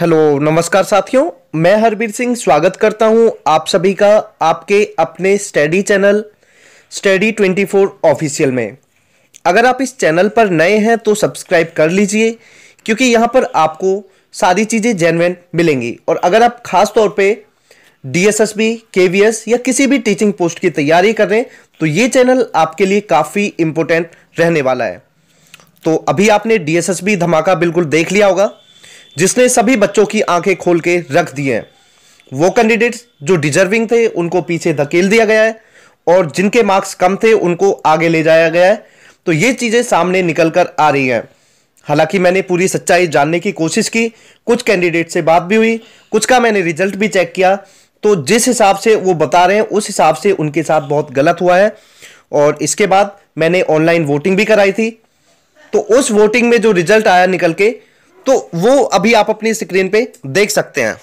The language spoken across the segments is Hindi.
हेलो नमस्कार साथियों मैं हरबीर सिंह स्वागत करता हूं आप सभी का आपके अपने स्टडी चैनल स्टडी 24 ऑफिशियल में अगर आप इस चैनल पर नए हैं तो सब्सक्राइब कर लीजिए क्योंकि यहां पर आपको सारी चीज़ें जेनविन मिलेंगी और अगर आप खास तौर पे डीएसएसबी केवीएस या किसी भी टीचिंग पोस्ट की तैयारी कर रहे हैं तो ये चैनल आपके लिए काफ़ी इम्पोर्टेंट रहने वाला है तो अभी आपने डी धमाका बिल्कुल देख लिया होगा जिसने सभी बच्चों की आंखें खोल के रख दी हैं वो कैंडिडेट्स जो डिजर्विंग थे उनको पीछे धकेल दिया गया है और जिनके मार्क्स कम थे उनको आगे ले जाया गया है तो ये चीज़ें सामने निकल कर आ रही हैं हालांकि मैंने पूरी सच्चाई जानने की कोशिश की कुछ कैंडिडेट से बात भी हुई कुछ का मैंने रिजल्ट भी चेक किया तो जिस हिसाब से वो बता रहे हैं उस हिसाब से उनके साथ बहुत गलत हुआ है और इसके बाद मैंने ऑनलाइन वोटिंग भी कराई थी तो उस वोटिंग में जो रिजल्ट आया निकल के तो वो अभी आप अपनी स्क्रीन पे देख सकते हैं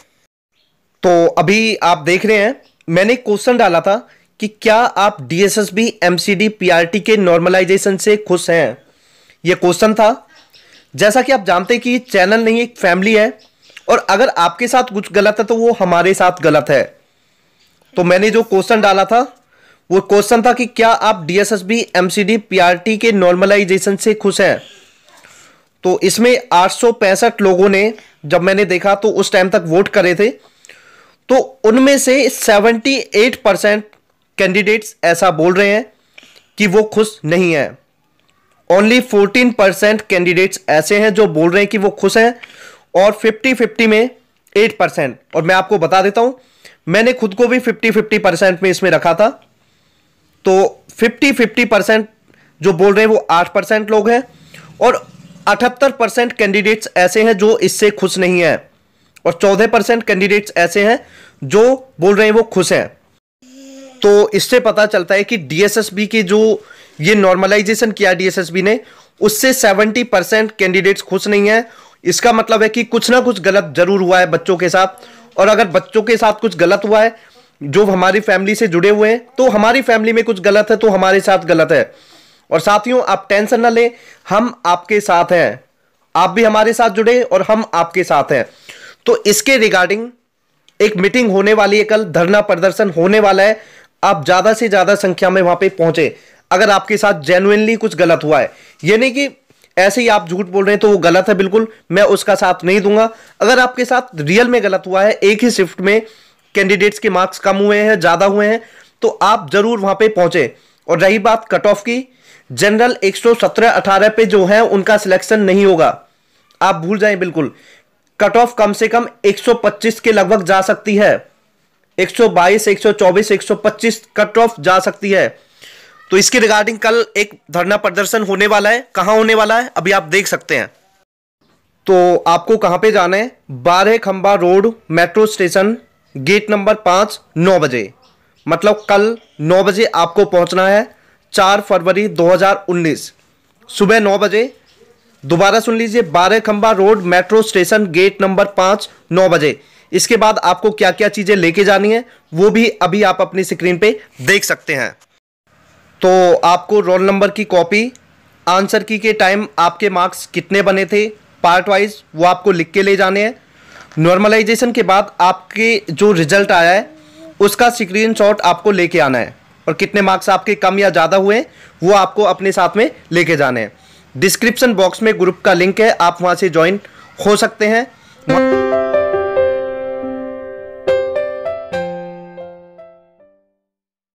तो अभी आप देख रहे हैं मैंने क्वेश्चन डाला था कि क्या आप D S S P R T के नॉर्मलाइजेशन से खुश हैं ये क्वेश्चन था जैसा कि आप जानते हैं कि चैनल नहीं एक फैमिली है और अगर आपके साथ कुछ गलत है तो वो हमारे साथ गलत है तो मैंने जो क्वेश्चन डाला था वो क्वेश्चन था कि क्या आप DSSB MCD S P R T के नॉर्मलाइजेशन से खुश हैं तो इसमें आठ लोगों ने जब मैंने देखा तो उस टाइम तक वोट करे थे तो उनमें से 78 परसेंट कैंडिडेट्स ऐसा बोल रहे हैं कि वो खुश नहीं है ओनली 14 परसेंट कैंडिडेट्स ऐसे हैं जो बोल रहे हैं कि वो खुश हैं और 50 50 में 8 परसेंट और मैं आपको बता देता हूं मैंने खुद को भी 50 50 परसेंट में इसमें रखा था तो 50 50 परसेंट जो बोल रहे हैं वो 8 परसेंट लोग हैं और अठहत्तर परसेंट कैंडिडेट्स ऐसे हैं जो इससे खुश नहीं है और चौदह परसेंट कैंडिडेट्स ऐसे हैं जो बोल रहे हैं वो खुश हैं तो इससे पता चलता है कि डीएसएसबी के जो ये नॉर्मलाइजेशन किया डीएसएसबी ने उससे सेवेंटी परसेंट कैंडिडेट्स खुश नहीं है इसका मतलब है कि कुछ ना कुछ गलत जरूर हुआ है बच्चों के साथ और अगर बच्चों के साथ कुछ गलत हुआ है जो हमारी फैमिली से जुड़े हुए हैं तो हमारी फैमिली में कुछ गलत है तो हमारे साथ गलत है और साथियों आप टेंशन ना लें हम आपके साथ हैं आप भी हमारे साथ जुड़े और हम आपके साथ हैं तो इसके रिगार्डिंग एक मीटिंग होने वाली है कल धरना प्रदर्शन होने वाला है आप ज़्यादा से ज़्यादा संख्या में वहाँ पे पहुँचे अगर आपके साथ जेनुनली कुछ गलत हुआ है यानी कि ऐसे ही आप झूठ बोल रहे हैं तो वो गलत है बिल्कुल मैं उसका साथ नहीं दूंगा अगर आपके साथ रियल में गलत हुआ है एक ही शिफ्ट में कैंडिडेट्स के मार्क्स कम हुए हैं ज़्यादा हुए हैं तो आप ज़रूर वहाँ पर पहुँचें और रही बात कट ऑफ की जनरल 117 18 पे जो है उनका सिलेक्शन नहीं होगा आप भूल जाएं बिल्कुल कट ऑफ कम से कम 125 के लगभग जा सकती है 122 124 125 कट ऑफ जा सकती है तो इसके रिगार्डिंग कल एक धरना प्रदर्शन होने वाला है कहां होने वाला है अभी आप देख सकते हैं तो आपको कहां पे जाना है Barah Khamba road metro station gate number पांच नौ बजे मतलब कल नौ बजे आपको पहुंचना है चार फरवरी 2019 सुबह नौ बजे दोबारा सुन लीजिए Barah Khamba road metro station gate number पाँच नौ बजे इसके बाद आपको क्या क्या चीज़ें लेके जानी है वो भी अभी आप अपनी स्क्रीन पे देख सकते हैं तो आपको रोल नंबर की कॉपी आंसर की के टाइम आपके मार्क्स कितने बने थे पार्ट वाइज वो आपको लिख के ले जाने हैं नॉर्मलाइजेशन के बाद आपके जो रिजल्ट आया है उसका स्क्रीनशॉट आपको लेके आना है और कितने मार्क्स आपके कम या ज़्यादा हुए वो आपको अपने साथ में लेके जाने हैं डिस्क्रिप्शन बॉक्स में ग्रुप का लिंक है आप वहाँ से ज्वाइन हो सकते हैं